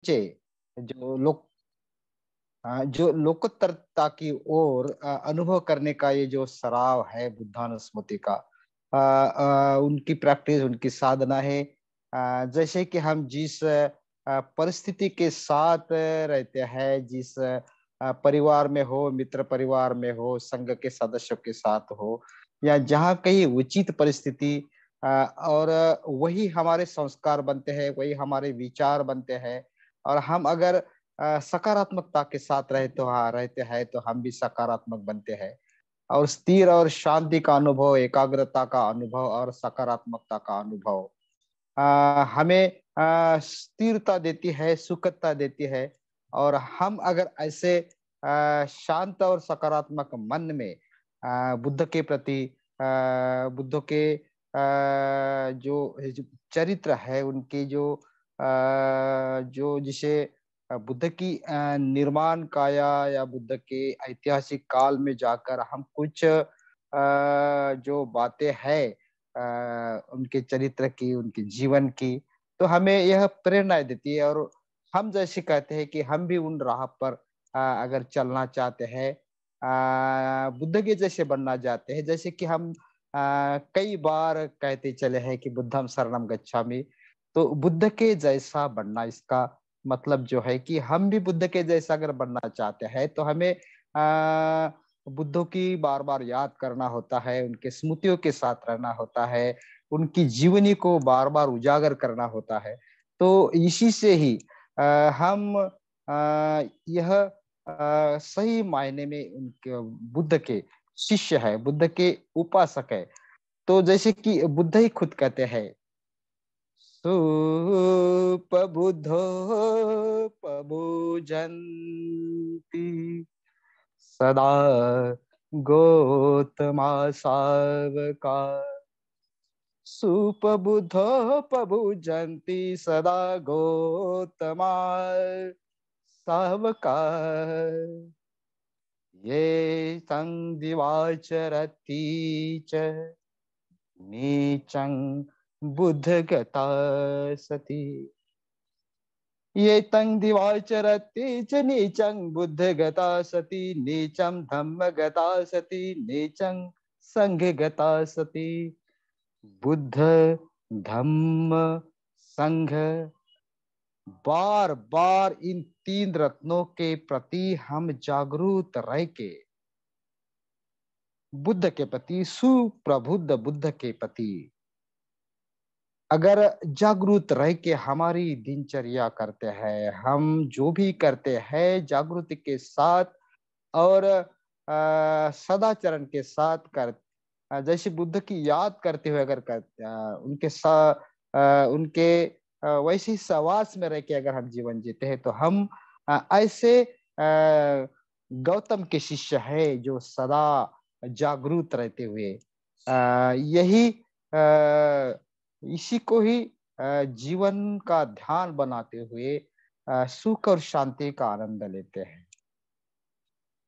बच्चे जो लोक जो लोकोत्तरता की ओर अनुभव करने का ये जो सराव है बुद्धानुस्मृति का आ, आ, उनकी प्रैक्टिस उनकी साधना है आ, जैसे कि हम जिस परिस्थिति के साथ रहते हैं जिस परिवार में हो मित्र परिवार में हो संघ के सदस्यों के साथ हो या जहाँ कहीं उचित परिस्थिति और वही हमारे संस्कार बनते हैं वही हमारे विचार बनते हैं और हम अगर सकारात्मकता के साथ रहते तो हाँ रहते हैं तो हम भी सकारात्मक बनते हैं और स्थिर और शांति का अनुभव एकाग्रता का अनुभव और सकारात्मकता का अनुभव हमें स्थिरता देती है सुखता देती है और हम अगर ऐसे शांत और सकारात्मक मन में बुद्ध के प्रति बुद्ध के जो, चरित्र है उनके जो जो जिसे बुद्ध की निर्माण काया या बुद्ध के ऐतिहासिक काल में जाकर हम कुछ जो बातें हैं उनके चरित्र की उनके जीवन की तो हमें यह प्रेरणा देती है और हम जैसे कहते हैं कि हम भी उन राह पर अगर चलना चाहते हैं बुद्ध के जैसे बनना चाहते हैं जैसे कि हम कई बार कहते चले हैं कि बुद्धम शरणम गच्छामी तो बुद्ध के जैसा बनना इसका मतलब जो है कि हम भी बुद्ध के जैसा अगर बनना चाहते हैं तो हमें बुद्धों की बार बार याद करना होता है उनके स्मृतियों के साथ रहना होता है उनकी जीवनी को बार बार उजागर करना होता है तो इसी से ही आ, हम आ, यह आ, सही मायने में उनके बुद्ध के शिष्य है बुद्ध के उपासक है तो जैसे कि बुद्ध ही खुद कहते हैं सुपबुद्धो पबुजन्ति सदा गोतमा सावका सुपबुद्धो पबुजन्ति सदा गोतमा सावका ये संदिवाचरती च नीचं बुद्धगता सती ये तंग चरती च बुद्ध गता सती धम्म गता सती संघ गता सती बुद्ध धम्म संघ बार बार इन तीन रत्नों के प्रति हम जागरूक रह के बुद्ध के प्रति सुप्रबुद्ध बुद्ध के प्रति अगर जागरूक रह के हमारी दिनचर्या करते हैं हम जो भी करते हैं जागरूक के साथ और आ, सदाचरण के साथ कर जैसे बुद्ध की याद करते हुए अगर करते आ, उनके सा आ, उनके आ, वैसे ही सवास में रह के अगर हम जीवन जीते हैं तो हम आ, ऐसे आ, गौतम के शिष्य है जो सदा जागरूक रहते हुए आ, यही आ, इसी को ही जीवन का ध्यान बनाते हुए सुख और शांति का आनंद लेते हैं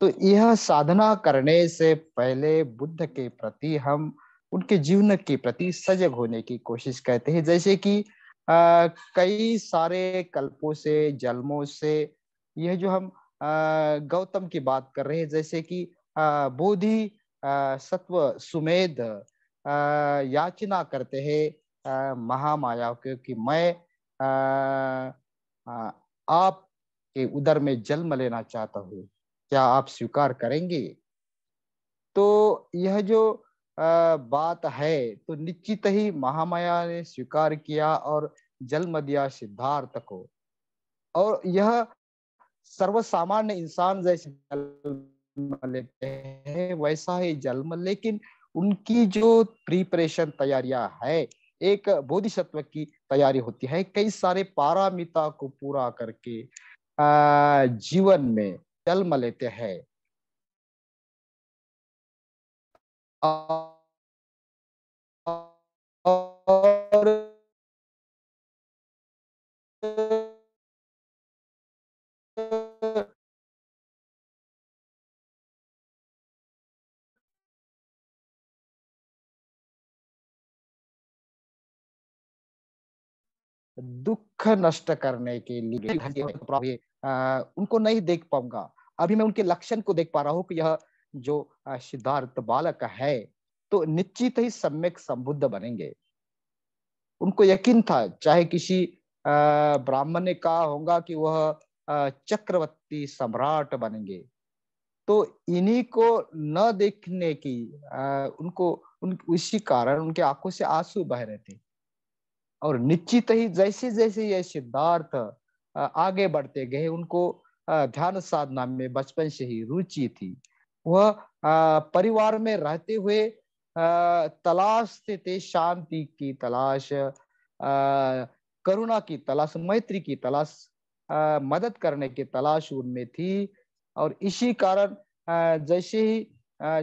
तो यह साधना करने से पहले बुद्ध के प्रति हम उनके जीवन के प्रति सजग होने की कोशिश करते हैं जैसे कि कई सारे कल्पों से जन्मों से यह जो हम गौतम की बात कर रहे हैं जैसे कि बोधि सत्व सुमेध याचना करते हैं महामाया क्योंकि मैं आप के उदर में जन्म लेना चाहता हूँ क्या आप स्वीकार करेंगे तो यह जो आ, बात है तो निश्चित ही महामाया ने स्वीकार किया और जन्म दिया सिद्धार्थ को और यह सर्वसामान्य इंसान जैसे जन्म लेते हैं वैसा ही जन्म लेकिन उनकी जो प्रिपरेशन तैयारियां है एक बोधिसत्व की तैयारी होती है कई सारे पारामिता को पूरा करके जीवन में जन्म लेते हैं दुख नष्ट करने के लिए उनको नहीं देख पाऊंगा अभी मैं उनके लक्षण को देख पा रहा हूँ कि यह जो सिद्धार्थ बालक है तो निश्चित ही सम्यक संबुद्ध बनेंगे उनको यकीन था चाहे किसी ब्राह्मण ने कहा होगा कि वह चक्रवर्ती सम्राट बनेंगे तो इन्हीं को न देखने की आ, उनको उन उसी कारण उनके आंखों से आंसू बह रहे थे और निश्चित ही जैसे जैसे ये सिद्धार्थ आगे बढ़ते गए उनको ध्यान साधना में बचपन से ही रुचि थी वह परिवार में रहते हुए तलाश थे शांति की तलाश करुणा की तलाश मैत्री की तलाश मदद करने की तलाश उनमें थी और इसी कारण जैसे ही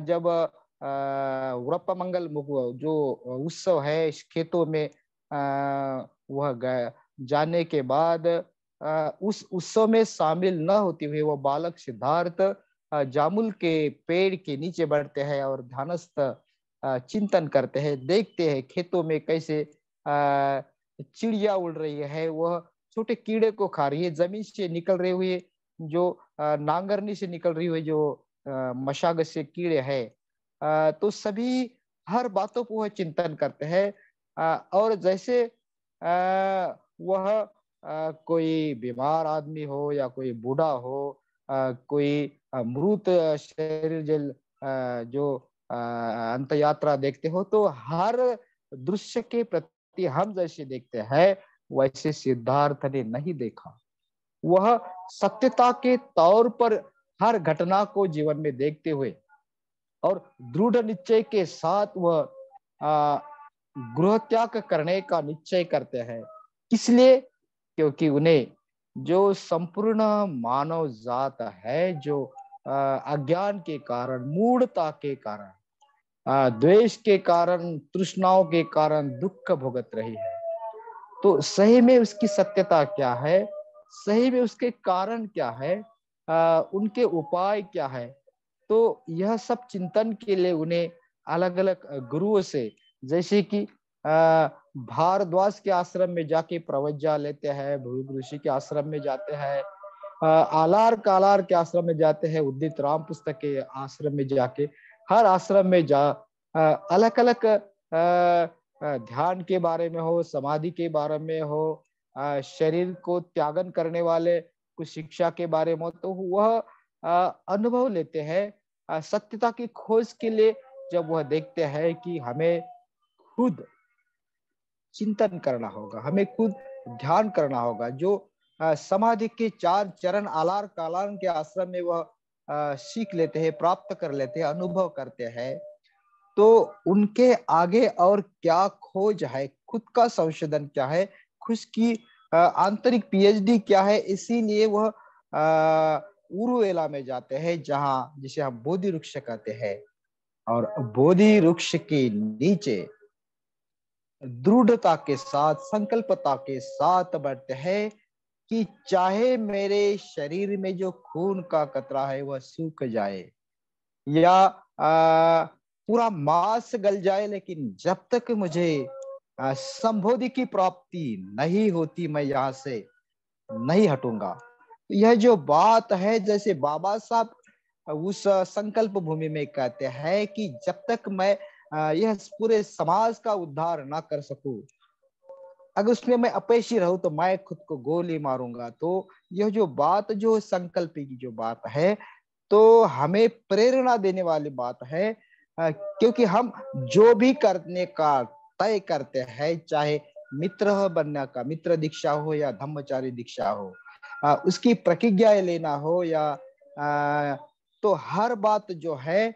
जब अः मंगल जो उत्सव है खेतों में वह गया जाने के बाद उस उत्सव में शामिल न होते हुए वह बालक सिद्धार्थ जामुल के पेड़ के नीचे बढ़ते हैं और ध्यानस्थ चिंतन करते हैं देखते हैं खेतों में कैसे चिड़िया उड़ रही है वह छोटे कीड़े को खा रही है जमीन से निकल रहे हुए जो नांगरनी से निकल रही हुई जो मशागत से कीड़े है तो सभी हर बातों को वह चिंतन करते हैं और जैसे वह कोई बीमार आदमी हो या कोई बूढ़ा हो कोई मृत शरीर जल जो अंत यात्रा देखते हो तो हर दृश्य के प्रति हम जैसे देखते हैं वैसे सिद्धार्थ ने नहीं देखा वह सत्यता के तौर पर हर घटना को जीवन में देखते हुए और दृढ़ निश्चय के साथ वह गृह त्याग करने का निश्चय करते हैं इसलिए क्योंकि उन्हें जो संपूर्ण मानव जात है जो अज्ञान के कारण मूढ़ता के कारण द्वेष के कारण तृष्णाओं के कारण दुख भुगत रही है तो सही में उसकी सत्यता क्या है सही में उसके कारण क्या है आ, उनके उपाय क्या है तो यह सब चिंतन के लिए उन्हें अलग अलग गुरुओं से जैसे कि भारद्वाज के आश्रम में जाके प्रवज्ञा लेते हैं भूग ऋषि के आश्रम में जाते हैं आलार कालार के आश्रम में जाते हैं उदित राम पुस्तक के आश्रम में जाके हर आश्रम में जा अलग अलग ध्यान के बारे में हो समाधि के बारे में हो शरीर को त्यागन करने वाले कुछ शिक्षा के बारे में तो वह अनुभव लेते हैं सत्यता की खोज के लिए जब वह देखते हैं कि हमें खुद चिंतन करना होगा हमें खुद ध्यान करना होगा जो समाधि के चार चरण आलार कालान के आश्रम में वह सीख लेते हैं प्राप्त कर लेते हैं अनुभव करते हैं तो उनके आगे और क्या खोज है खुद का संशोधन क्या है खुद की आंतरिक पीएचडी क्या है इसीलिए वह उरुवेला में जाते हैं जहाँ जिसे हम बोधि वृक्ष कहते हैं और बोधि वृक्ष के नीचे दृढ़ता के साथ संकल्पता के साथ बढ़ते हैं कि चाहे मेरे शरीर में जो खून का कतरा है वह सूख जाए या आ, पूरा मांस गल जाए लेकिन जब तक मुझे संबोधि की प्राप्ति नहीं होती मैं यहाँ से नहीं हटूंगा यह जो बात है जैसे बाबा साहब उस संकल्प भूमि में कहते हैं कि जब तक मैं यह पूरे समाज का उद्धार ना कर सकू अगर उसमें मैं अपेक्षी रहूं तो मैं खुद को गोली मारूंगा तो यह जो बात जो संकल्प की जो बात है तो हमें प्रेरणा देने वाली बात है क्योंकि हम जो भी करने का तय करते हैं चाहे मित्र बनने का मित्र दीक्षा हो या धम्मचारी दीक्षा हो उसकी प्रतिज्ञाएं लेना हो या तो हर बात जो है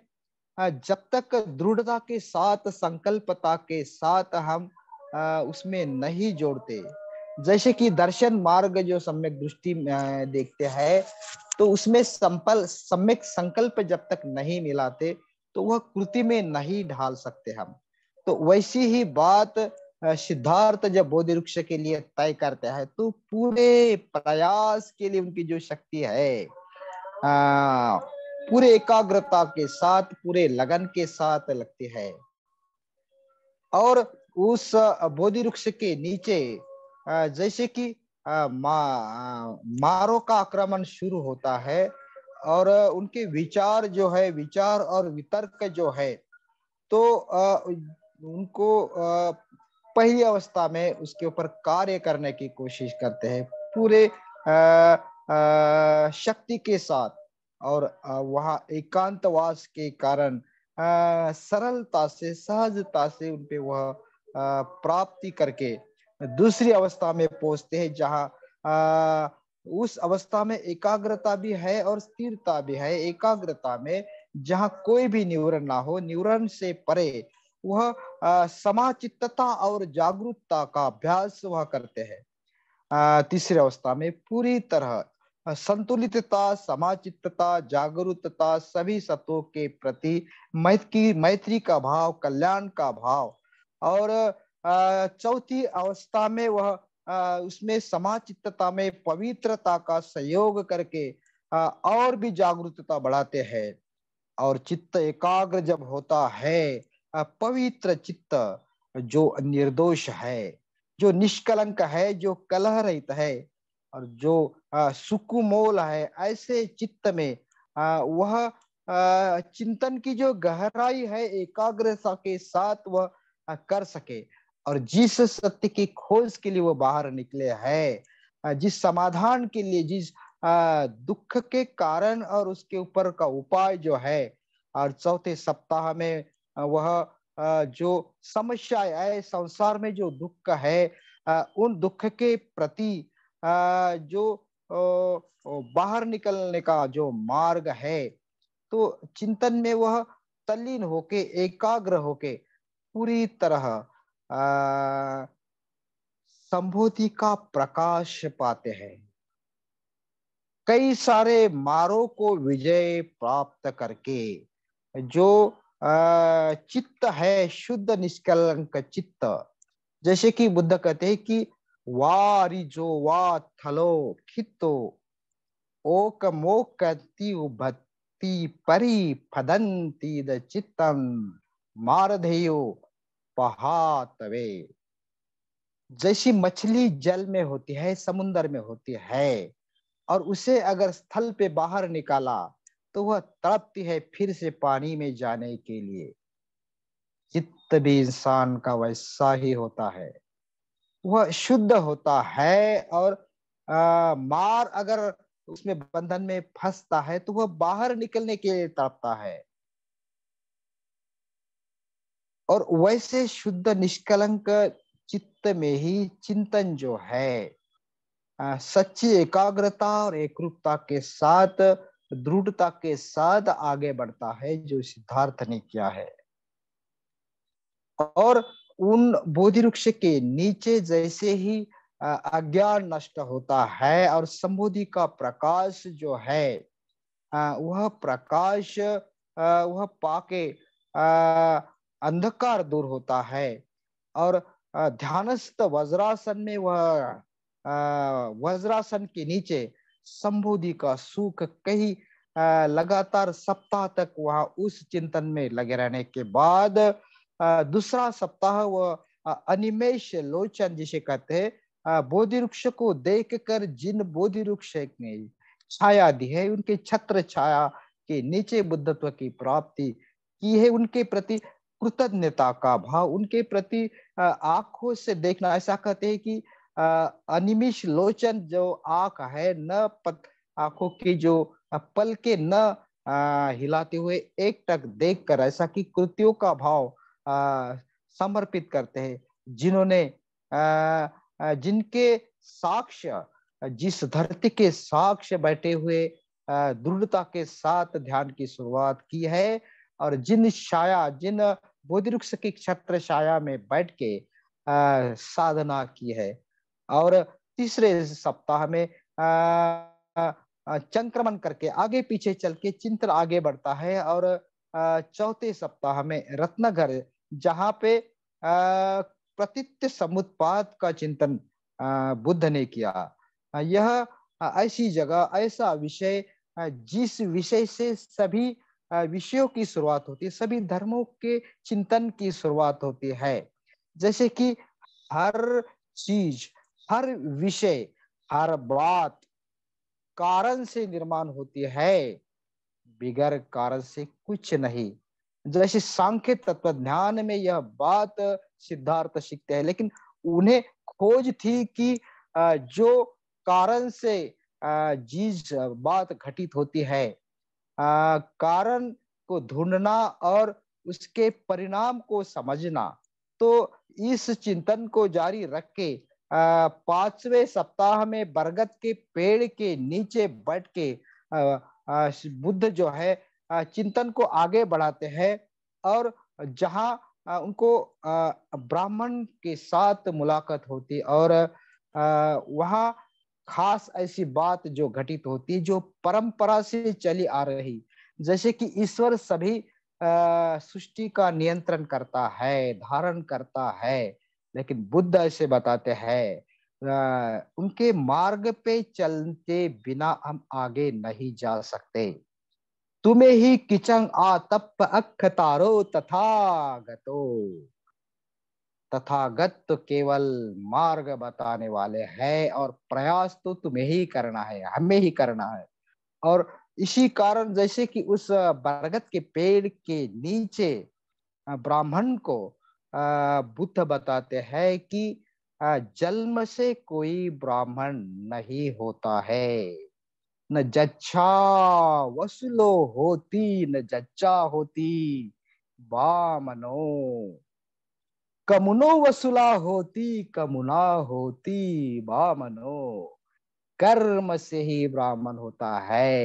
हाँ, जब तक दृढ़ता के साथ संकल्पता के साथ हम उसमें नहीं जोड़ते जैसे कि दर्शन मार्ग जो सम्यक दृष्टि देखते हैं तो उसमें संपल सम्यक संकल्प जब तक नहीं मिलाते तो वह कृति में नहीं ढाल सकते हम तो वैसी ही बात सिद्धार्थ जब बोधि वृक्ष के लिए तय करते हैं तो पूरे प्रयास के लिए उनकी जो शक्ति है आ, पूरे एकाग्रता के साथ पूरे लगन के साथ लगते हैं और उस बोधि वृक्ष के नीचे जैसे कि मा, मारो का आक्रमण शुरू होता है और उनके विचार जो है विचार और वितर्क जो है तो उनको पहली अवस्था में उसके ऊपर कार्य करने की कोशिश करते हैं पूरे शक्ति के साथ और वहाँ एकांतवास के कारण सरलता से सहजता से उनपे वह प्राप्ति करके दूसरी अवस्था में पहुंचते हैं जहाँ उस अवस्था में एकाग्रता भी है और स्थिरता भी है एकाग्रता में जहाँ कोई भी निवरण ना हो निवरण से परे वह समाचितता और जागरूकता का अभ्यास वह करते हैं तीसरी अवस्था में पूरी तरह संतुलितता समाचितता जागरूकता सभी सत्वों के प्रति मैत्री मैत्री का भाव कल्याण का भाव और चौथी अवस्था में वह उसमें समाचितता में पवित्रता का सहयोग करके और भी जागरूकता बढ़ाते हैं और चित्त एकाग्र जब होता है पवित्र चित्त जो निर्दोष है जो निष्कलंक है जो कलह रहित है और जो सुकुमोल है ऐसे चित्त में आ, वह आ, चिंतन की जो गहराई है एकाग्रता के साथ वह कर सके और जिस सत्य की खोज के लिए वह बाहर निकले है जिस समाधान के लिए जिस दुख के कारण और उसके ऊपर का उपाय जो है और चौथे सप्ताह में वह जो समस्या है संसार में जो दुख है उन दुख के प्रति जो बाहर निकलने का जो मार्ग है तो चिंतन में वह तल्लीन होके एकाग्र होके पूरी तरह संबोधि का प्रकाश पाते हैं कई सारे मारों को विजय प्राप्त करके जो चित्त है शुद्ध निष्कलंक चित्त जैसे कि बुद्ध कहते हैं कि वारिजो वा थलो खितो ओक मोकति उभत्ति परि फदन्ति द चित्तं मारधेयो पहातवे जैसी मछली जल में होती है समुन्द्र में होती है और उसे अगर स्थल पे बाहर निकाला तो वह तड़पती है फिर से पानी में जाने के लिए चित्त भी इंसान का वैसा ही होता है वह शुद्ध होता है और आ, मार अगर उसमें बंधन में फंसता है तो वह बाहर निकलने के लिए तड़पता है और वैसे शुद्ध निष्कलंक चित्त में ही चिंतन जो है आ, सच्ची एकाग्रता और एकरूपता के साथ दृढ़ता के साथ आगे बढ़ता है जो सिद्धार्थ ने किया है और उन बोधि वृक्ष के नीचे जैसे ही अज्ञान नष्ट होता है और संबोधि का प्रकाश जो है वह प्रकाश वह पाके अंधकार दूर होता है और ध्यानस्थ वज्रासन में वह वज्रासन के नीचे संबोधि का सुख कही लगातार सप्ताह तक वह उस चिंतन में लगे रहने के बाद दूसरा सप्ताह वह अनिमेश लोचन जिसे कहते हैं बोधि वृक्ष को देख कर जिन बोधि वृक्ष ने छाया दी है उनके छत्र छाया के नीचे बुद्धत्व की प्राप्ति की है उनके प्रति कृतज्ञता का भाव उनके प्रति आंखों से देखना ऐसा कहते हैं कि अनिमिष लोचन जो आंख है न आंखों की जो पल के न हिलाते हुए एक टक देख कर ऐसा कि कृतियों का भाव समर्पित करते हैं जिन्होंने जिनके साक्ष्य जिस धरती के साक्ष्य बैठे हुए दृढ़ता के साथ ध्यान की शुरुआत की है और जिन छाया जिन बोध वृक्ष की क्षत्र छाया में बैठ के साधना की है और तीसरे सप्ताह में चंक्रमण करके आगे पीछे चल के चिंतन आगे बढ़ता है और चौथे सप्ताह में रत्नगर जहाँ पे प्रतित्य समुत्पाद का चिंतन बुद्ध ने किया यह ऐसी जगह ऐसा विषय जिस विषय से सभी विषयों की शुरुआत होती है सभी धर्मों के चिंतन की शुरुआत होती है जैसे कि हर चीज हर विषय हर बात कारण से निर्माण होती है बिगर कारण से कुछ नहीं जैसे सांख्य तत्व ध्यान में यह बात सिद्धार्थ सीखते हैं लेकिन उन्हें खोज थी कि जो कारण से जीज बात घटित होती है कारण को ढूंढना और उसके परिणाम को समझना तो इस चिंतन को जारी रख के पांचवे सप्ताह में बरगद के पेड़ के नीचे बैठ के बुद्ध जो है चिंतन को आगे बढ़ाते हैं और जहाँ उनको ब्राह्मण के साथ मुलाकात होती और वहाँ खास ऐसी बात जो घटित होती जो परंपरा से चली आ रही जैसे कि ईश्वर सभी सृष्टि का नियंत्रण करता है धारण करता है लेकिन बुद्ध ऐसे बताते हैं उनके मार्ग पे चलते बिना हम आगे नहीं जा सकते तुम्हें ही किचंग आतप अख तारो तथागतो तथागत तो केवल मार्ग बताने वाले है और प्रयास तो तुम्हें ही करना है हमें ही करना है और इसी कारण जैसे कि उस बरगद के पेड़ के नीचे ब्राह्मण को बुद्ध बताते हैं कि जन्म से कोई ब्राह्मण नहीं होता है न जच्छा वसुलो होती न जच्चा होती वामनो कमुनो वसुला होती कमुना होती वामनो कर्म से ही ब्राह्मण होता है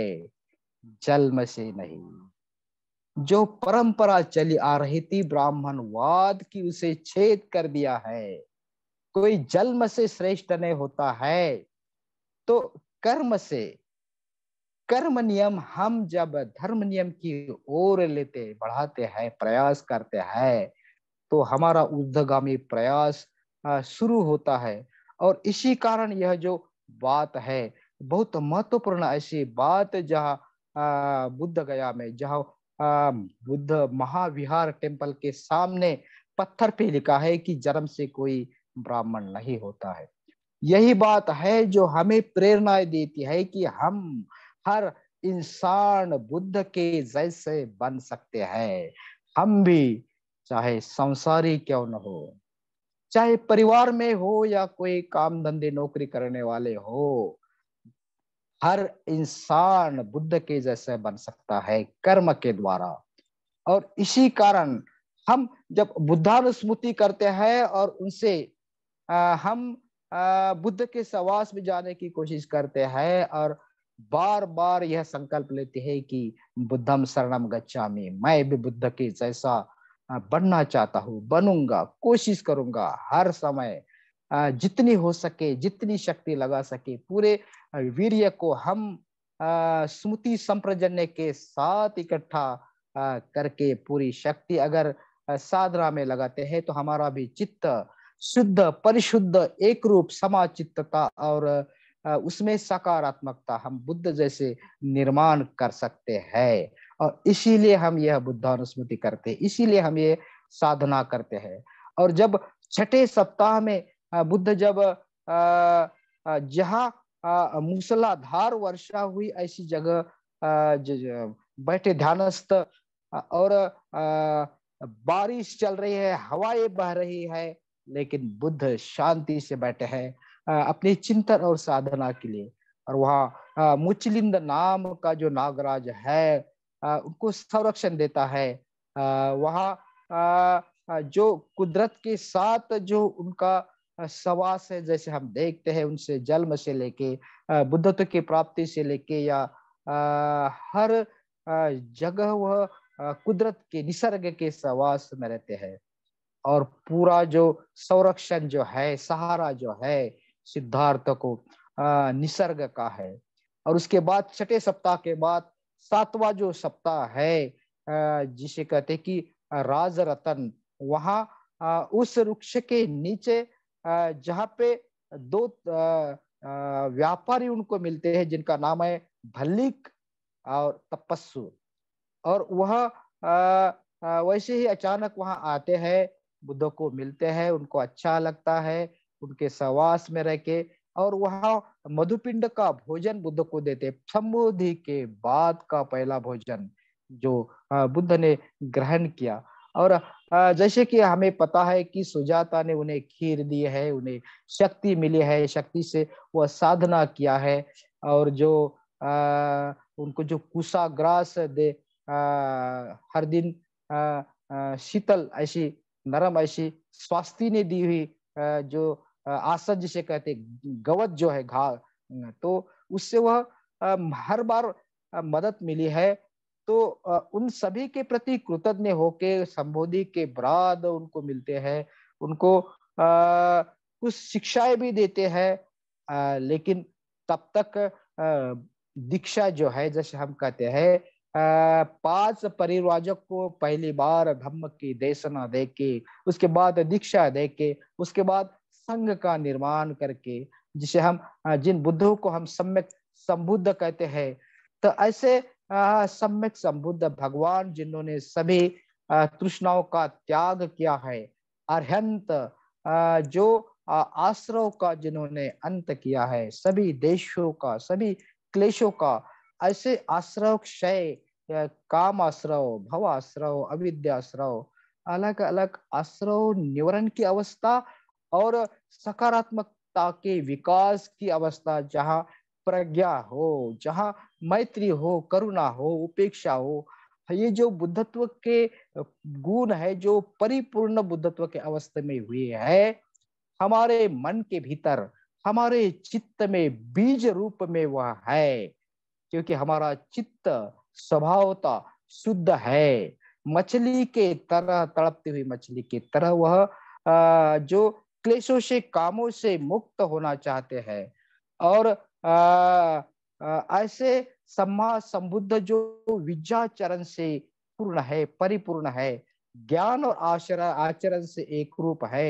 जन्म से नहीं जो परंपरा चली आ रही थी ब्राह्मणवाद की उसे छेद कर दिया है कोई जन्म से श्रेष्ठ नहीं होता है तो कर्म से कर्म नियम हम जब धर्म नियम की ओर लेते बढ़ाते हैं प्रयास करते हैं तो हमारा उद्धगामी प्रयास शुरू होता है और इसी कारण यह जो बात है बहुत महत्वपूर्ण ऐसी बात जहाँ बुद्ध गया में जहाँ बुद्ध महाविहार टेम्पल के सामने पत्थर पे लिखा है कि जन्म से कोई ब्राह्मण नहीं होता है यही बात है जो हमें प्रेरणाएं देती है कि हम हर इंसान बुद्ध के जैसे बन सकते हैं हम भी चाहे संसारी क्यों न हो चाहे परिवार में हो या कोई काम धंधे नौकरी करने वाले हो हर इंसान बुद्ध के जैसे बन सकता है कर्म के द्वारा और इसी कारण हम जब बुद्धानुस्मृति करते हैं और उनसे आ, हम आ, बुद्ध के सवास में जाने की कोशिश करते हैं और बार बार यह संकल्प लेते हैं कि बुद्धम शरणम गच्छामि मैं भी बुद्ध के जैसा बनना चाहता हूँ बनूंगा कोशिश करूंगा हर समय जितनी हो सके जितनी शक्ति लगा सके पूरे वीर्य को हम स्मृति संप्रजन्य के साथ इकट्ठा करके पूरी शक्ति अगर साधना में लगाते हैं तो हमारा भी चित्त शुद्ध परिशुद्ध एक रूप समाचित्तता और उसमें सकारात्मकता हम बुद्ध जैसे निर्माण कर सकते हैं और इसीलिए हम यह बुद्धानुस्मृति करते हैं इसीलिए हम ये साधना करते हैं और जब छठे सप्ताह में बुद्ध जब जहाँ मूसलाधार वर्षा हुई ऐसी जगह बैठे ध्यानस्थ और बारिश चल रही है हवाएं बह रही है लेकिन बुद्ध शांति से बैठे हैं अपने चिंतन और साधना के लिए और वहाँ मुचलिंद नाम का जो नागराज है उनको संरक्षण देता है वहाँ जो कुदरत के साथ जो उनका सवास है जैसे हम देखते हैं उनसे जन्म से लेके बुद्धत्व की प्राप्ति से लेके या हर जगह वह कुदरत के निसर्ग के सवास में रहते हैं और पूरा जो संरक्षण जो है सहारा जो है सिद्धार्थ को निसर्ग का है और उसके बाद छठे सप्ताह के बाद सातवां जो सप्ताह है जिसे कहते कि राज रतन उस वृक्ष के नीचे जहाँ पे दो व्यापारी उनको मिलते हैं जिनका नाम है भल्लिक और तपस्व और वह वैसे ही अचानक वहां आते हैं बुद्ध को मिलते हैं उनको अच्छा लगता है उनके सवास में रह के और वहां मधुपिंड का भोजन बुद्ध को देते समुद्धि के बाद का पहला भोजन जो बुद्ध ने ग्रहण किया और जैसे कि हमें पता है कि सुजाता ने उन्हें खीर दी है उन्हें शक्ति मिली है शक्ति से वह साधना किया है और जो आ, उनको जो कुसा ग्रास दे आ, हर दिन शीतल ऐसी नरम ऐसी स्वास्थ्य ने दी हुई आ, जो आसद जिसे कहते गवत जो है घा तो उससे वह हर बार मदद मिली है तो उन सभी के प्रति कृतज्ञ होके संबोधि के बाद उनको मिलते हैं उनको कुछ शिक्षाएं भी देते हैं लेकिन तब तक दीक्षा जो है जैसे हम कहते हैं पांच परिवाजक को पहली बार धम्म की देशना दे के उसके बाद दीक्षा दे के उसके बाद संघ का निर्माण करके जिसे हम जिन बुद्धों को हम सम्यक संबुद्ध कहते हैं तो ऐसे सम्यक संबुद्ध भगवान जिन्होंने सभी तृष्णाओं का त्याग किया है अर्यंत जो आश्रव का जिन्होंने अंत किया है सभी देशों का सभी क्लेशों का ऐसे आश्रव क्षय काम आश्रव भव आश्रव अविद्याश्रव अलग अलग आश्रव निवरण की अवस्था और सकारात्मकता के विकास की अवस्था जहाँ प्रज्ञा हो जहाँ मैत्री हो करुणा हो उपेक्षा हो ये जो बुद्धत्व के गुण है जो परिपूर्ण बुद्धत्व के अवस्था में हुए है हमारे मन के भीतर हमारे चित्त में बीज रूप में वह है क्योंकि हमारा चित्त स्वभावता शुद्ध है मछली के तरह तड़पती हुई मछली की तरह वह जो क्लेशों से कामों से मुक्त होना चाहते हैं और आ, आ, ऐसे सम्मा संबुद्ध जो विद्या से पूर्ण है परिपूर्ण है ज्ञान और आचरण आचरण से एक रूप है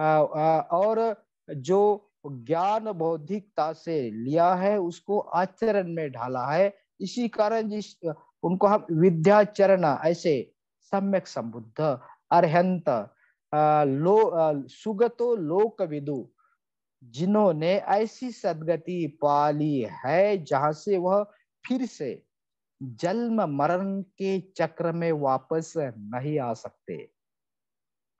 आ, आ, और जो ज्ञान बौद्धिकता से लिया है उसको आचरण में ढाला है इसी कारण जिस उनको हम विद्याचरण ऐसे सम्यक संबुद्ध अरहंत लो सुगतो लोक विदु जिन्होंने ऐसी सदगति पाली है जहां से वह फिर से जन्म मरण के चक्र में वापस नहीं आ सकते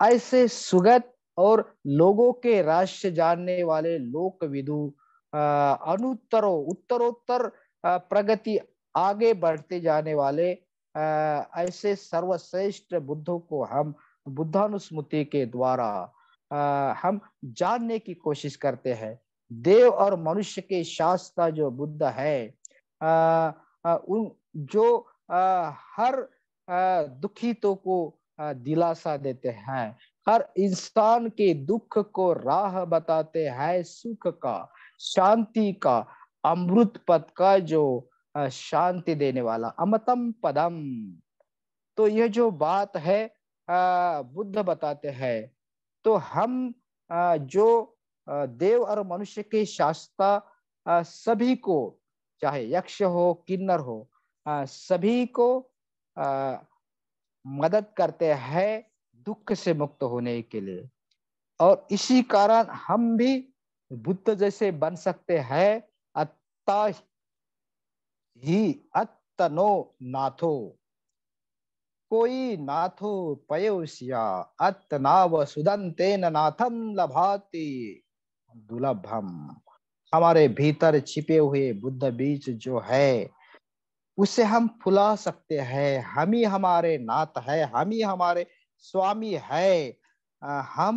ऐसे सुगत और लोगों के राष्ट्र जानने वाले लोक विदु अनुत्तरो उत्तरोत्तर प्रगति आगे बढ़ते जाने वाले ऐसे सर्वश्रेष्ठ बुद्धों को हम बुद्धानुस्मृति के द्वारा हम जानने की कोशिश करते हैं देव और मनुष्य के शास्त्र जो बुद्ध है उन जो हर दुखी दुखितों को दिलासा देते हैं हर इंसान के दुख को राह बताते हैं सुख का शांति का अमृत पद का जो शांति देने वाला अमतम पदम तो यह जो बात है बुद्ध बताते हैं तो हम जो देव और मनुष्य के शास्त्र सभी को चाहे यक्ष हो किन्नर हो सभी को मदद करते हैं दुख से मुक्त होने के लिए और इसी कारण हम भी बुद्ध जैसे बन सकते हैं अत्ता ही अत्तनो नाथो कोई नाथो पयोशिया अत नाव सुदंते नाथम लभाती दुलभम हमारे भीतर छिपे हुए बुद्ध बीज जो है उसे हम फुला सकते हैं हम ही हमारे नाथ है हम ही हमारे स्वामी है हम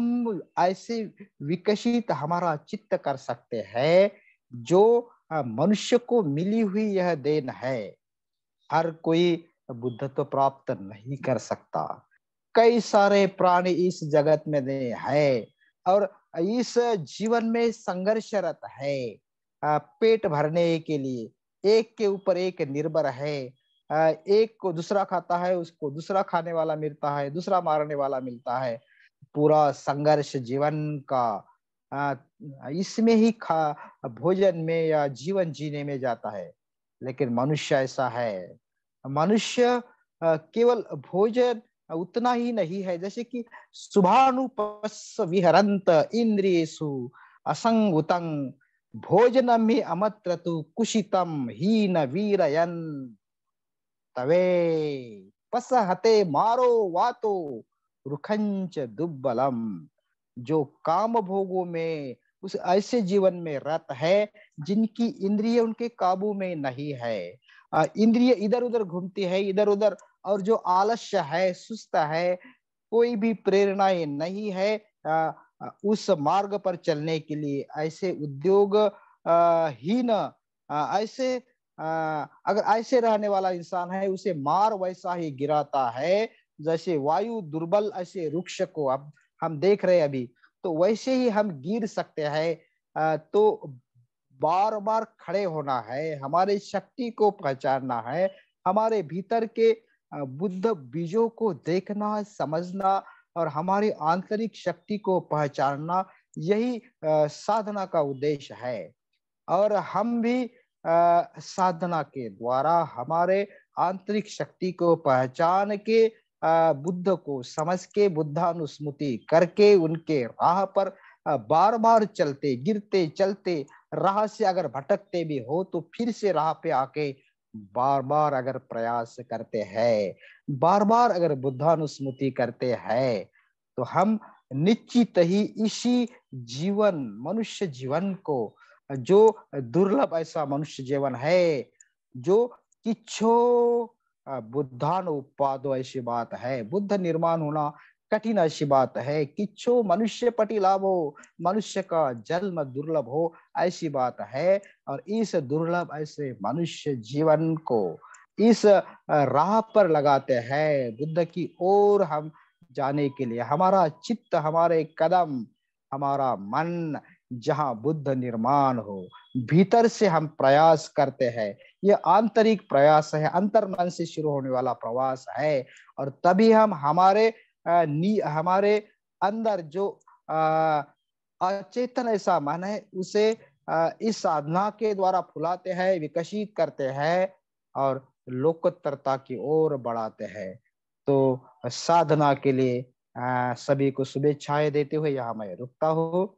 ऐसे विकसित हमारा चित्त कर सकते हैं जो मनुष्य को मिली हुई यह देन है हर कोई बुद्धत्व तो प्राप्त नहीं कर सकता कई सारे प्राणी इस जगत में है और इस जीवन में संघर्षरत है पेट भरने के लिए एक के ऊपर एक निर्भर है एक को दूसरा खाता है उसको दूसरा खाने वाला मिलता है दूसरा मारने वाला मिलता है पूरा संघर्ष जीवन का इसमें ही खा भोजन में या जीवन जीने में जाता है लेकिन मनुष्य ऐसा है मनुष्य केवल भोजन उतना ही नहीं है जैसे कि शुभानुपस विहरंत इंद्रियु असंगुतं भोजनम ही अमत्र तु कुशितम हीन वीरयन तवे पस हते मारो वातो रुखंच दुब्बलम जो काम भोगों में उस ऐसे जीवन में रत है जिनकी इंद्रिय उनके काबू में नहीं है इंद्रिय इधर उधर घूमती है इधर उधर और जो आलस्य है सुस्त है कोई भी प्रेरणाएं नहीं है उस मार्ग पर चलने के लिए ऐसे उद्योग हीन ऐसे अगर ऐसे रहने वाला इंसान है उसे मार वैसा ही गिराता है जैसे वायु दुर्बल ऐसे वृक्ष को अब हम देख रहे हैं अभी तो वैसे ही हम गिर सकते हैं तो बार बार खड़े होना है हमारे शक्ति को पहचानना है हमारे भीतर के बुद्ध बीजों को देखना समझना और हमारी आंतरिक शक्ति को पहचानना यही साधना का उद्देश्य है और हम भी साधना के द्वारा हमारे आंतरिक शक्ति को पहचान के बुद्ध को समझ के बुद्धानुस्मृति करके उनके राह पर बार बार चलते गिरते चलते राह से अगर भटकते भी हो तो फिर से राह पे आके बार बार अगर प्रयास करते हैं बार बार अगर बुद्धानुस्मृति करते हैं तो हम निश्चित ही इसी जीवन मनुष्य जीवन को जो दुर्लभ ऐसा मनुष्य जीवन है जो किच्छो बुद्धानुपादो ऐसी बात है बुद्ध निर्माण होना कठिन ऐसी बात है किच्छो मनुष्य पटी लाभो मनुष्य का जन्म दुर्लभ हो ऐसी बात है और इस दुर्लभ ऐसे मनुष्य जीवन को इस राह पर लगाते हैं बुद्ध की ओर हम जाने के लिए हमारा चित्त हमारे कदम हमारा मन जहाँ बुद्ध निर्माण हो भीतर से हम प्रयास करते हैं ये आंतरिक प्रयास है अंतर मन से शुरू होने वाला प्रवास है और तभी हम हमारे नी हमारे अंदर जो अचेतन ऐसा मन है उसे इस साधना के द्वारा फुलाते हैं विकसित करते हैं और लोकोत्तरता की ओर बढ़ाते हैं तो साधना के लिए सभी को शुभेच्छाएं देते हुए यहाँ मैं रुकता हूँ